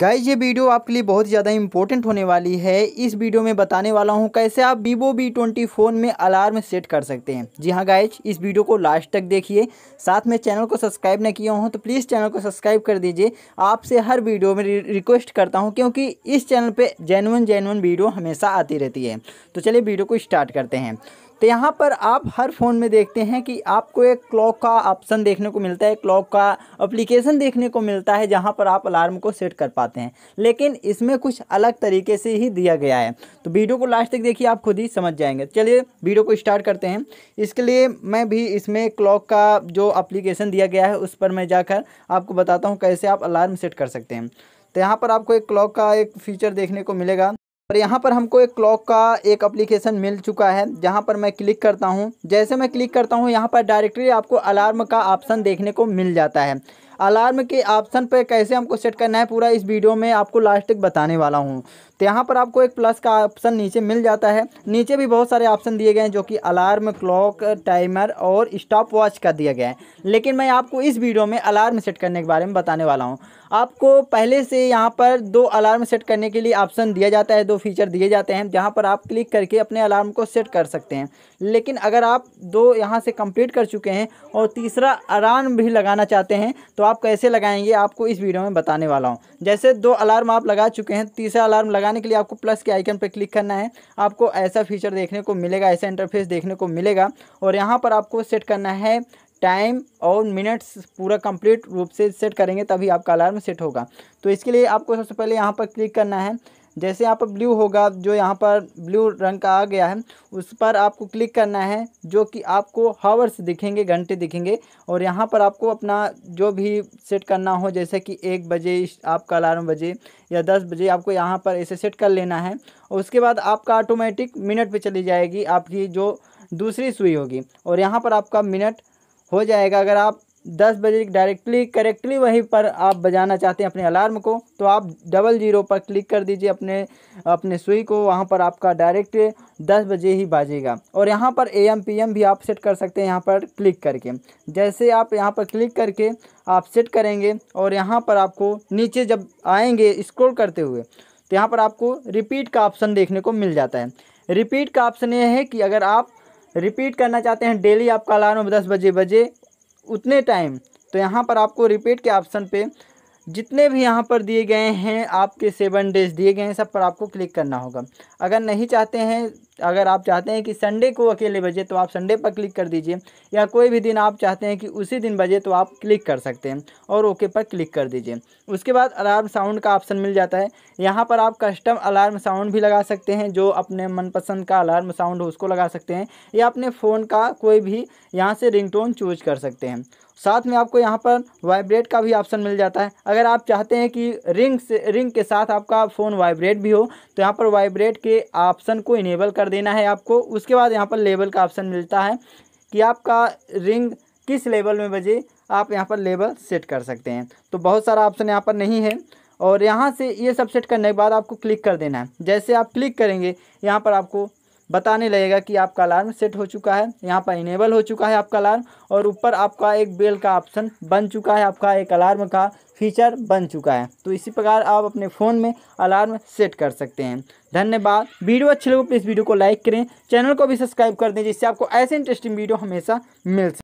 guys ये video आपके लिए बहुत ज़्यादा इंपॉर्टेंट होने वाली है इस वीडियो में बताने वाला हूँ कैसे आप वीवो वी ट्वेंटी फ़ोन में अलार्म सेट कर सकते हैं जी हाँ गाइज इस वीडियो को लास्ट तक देखिए साथ में चैनल को सब्सक्राइब न किया हो तो प्लीज़ चैनल को सब्सक्राइब कर दीजिए आपसे हर वीडियो में रिक्वेस्ट करता हूँ क्योंकि इस चैनल पर जेनवन जेनवन वीडियो हमेशा आती रहती है तो चलिए वीडियो को स्टार्ट करते हैं तो यहाँ पर आप हर फ़ोन में देखते हैं कि आपको एक क्लॉक का ऑप्शन देखने को मिलता है क्लॉक का अप्लीकेशन देखने को मिलता है जहाँ पर आप अलार्म को सेट कर पाते हैं लेकिन इसमें कुछ अलग तरीके से ही दिया गया है तो वीडियो को लास्ट तक देखिए आप खुद ही समझ जाएंगे चलिए वीडियो को स्टार्ट करते हैं इसके लिए मैं भी इसमें क्लॉक का जो अप्लीकेशन दिया गया है उस पर मैं जाकर आपको बताता हूँ कैसे आप अलार्म सेट कर सकते हैं तो यहाँ पर आपको एक क्लॉक का एक फीचर देखने को मिलेगा और यहाँ पर हमको एक क्लॉक का एक अप्लीकेशन मिल चुका है जहाँ पर मैं क्लिक करता हूँ जैसे मैं क्लिक करता हूँ यहाँ पर डायरेक्टली आपको अलार्म का ऑप्शन देखने को मिल जाता है अलार्म के ऑप्शन पर कैसे हमको सेट करना है पूरा इस वीडियो में आपको लास्ट तक बताने वाला हूँ तो यहाँ पर आपको एक प्लस का ऑप्शन नीचे मिल जाता है नीचे भी बहुत सारे ऑप्शन दिए गए हैं जो कि अलार्म क्लॉक टाइमर और स्टॉप वॉच का दिया गया है लेकिन मैं आपको इस वीडियो में अलार्म सेट करने के बारे में बताने वाला हूँ आपको पहले से यहाँ पर दो अलार्म सेट करने के लिए ऑप्शन दिया जाता है दो फीचर दिए जाते हैं जहाँ पर आप क्लिक करके अपने अलार्म को सेट कर सकते हैं लेकिन अगर आप दो यहाँ से कंप्लीट कर चुके हैं और तीसरा अलार्म भी लगाना चाहते हैं तो तो आप कैसे लगाएंगे आपको इस वीडियो में बताने वाला हूँ जैसे दो अलार्म आप लगा चुके हैं तीसरा अलार्म लगाने के लिए आपको प्लस के आइकन पर क्लिक करना है आपको ऐसा फीचर देखने को मिलेगा ऐसा इंटरफेस देखने को मिलेगा और यहाँ पर आपको सेट करना है टाइम और मिनट्स पूरा कंप्लीट रूप से सेट करेंगे तभी आपका अलार्म सेट होगा तो इसके लिए आपको सबसे पहले यहाँ पर क्लिक करना है जैसे यहाँ पर ब्लू होगा जो यहाँ पर ब्लू रंग का आ गया है उस पर आपको क्लिक करना है जो कि आपको हावर्स दिखेंगे घंटे दिखेंगे और यहाँ पर आपको अपना जो भी सेट करना हो जैसे कि एक बजे आपका अलार्म बजे या दस बजे आपको यहाँ पर ऐसे सेट कर लेना है और उसके बाद आपका ऑटोमेटिक मिनट पर चली जाएगी आपकी जो दूसरी सुई होगी और यहाँ पर आपका मिनट हो जाएगा अगर आप दस बजे डायरेक्टली करेक्टली वहीं पर आप बजाना चाहते हैं अपने अलार्म को तो आप डबल ज़ीरो पर क्लिक कर दीजिए अपने अपने सुई को वहाँ पर आपका डायरेक्ट दस बजे ही बाजेगा और यहाँ पर एम पी एम भी आप सेट कर सकते हैं यहाँ पर क्लिक करके जैसे आप यहाँ पर क्लिक करके आप सेट करेंगे और यहाँ पर आपको नीचे जब आएँगे इस्क्रोल करते हुए तो यहाँ पर आपको रिपीट का ऑप्शन देखने को मिल जाता है रिपीट का ऑप्शन ये है कि अगर आप रिपीट करना चाहते हैं डेली आपका अलार्म दस बजे बजे उतने टाइम तो यहाँ पर आपको रिपीट के ऑप्शन पे जितने भी यहाँ पर दिए गए हैं आपके सेवन डेज दिए गए हैं सब पर आपको क्लिक करना होगा अगर नहीं चाहते हैं अगर आप चाहते हैं कि संडे को अकेले बजे तो आप संडे पर क्लिक कर दीजिए या कोई भी दिन आप चाहते हैं कि उसी दिन बजे तो आप क्लिक कर सकते हैं और ओके पर क्लिक कर दीजिए उसके बाद अलार्म साउंड का ऑप्शन मिल जाता है यहाँ पर आप कस्टम अलार्म साउंड भी लगा सकते हैं जो अपने मनपसंद का अलार्म साउंड हो उसको लगा सकते हैं या अपने फ़ोन का कोई भी यहाँ से रिंग चूज कर सकते हैं साथ में आपको यहाँ पर वाइब्रेट का भी ऑप्शन मिल जाता है अगर आप चाहते हैं कि रिंग से रिंग के साथ आपका फ़ोन वाइब्रेट भी हो तो यहाँ पर वाइब्रेट के ऑप्शन को इनेबल कर कर देना है आपको उसके बाद यहाँ पर लेबल का ऑप्शन मिलता है कि आपका रिंग किस लेवल में बजे आप यहाँ पर लेवल सेट कर सकते हैं तो बहुत सारा ऑप्शन यहाँ पर नहीं है और यहाँ से ये सब सेट करने के बाद आपको क्लिक कर देना है जैसे आप क्लिक करेंगे यहाँ पर आपको बताने लगेगा कि आपका अलार्म सेट हो चुका है यहाँ पर इनेबल हो चुका है आपका अलार्म और ऊपर आपका एक बेल का ऑप्शन बन चुका है आपका एक अलार्म का फीचर बन चुका है तो इसी प्रकार आप अपने फ़ोन में अलार्म सेट कर सकते हैं धन्यवाद वीडियो अच्छे लगे प्लीज़ तो वीडियो को लाइक करें चैनल को भी सब्सक्राइब कर दें जिससे आपको ऐसे इंटरेस्टिंग वीडियो हमेशा मिल सके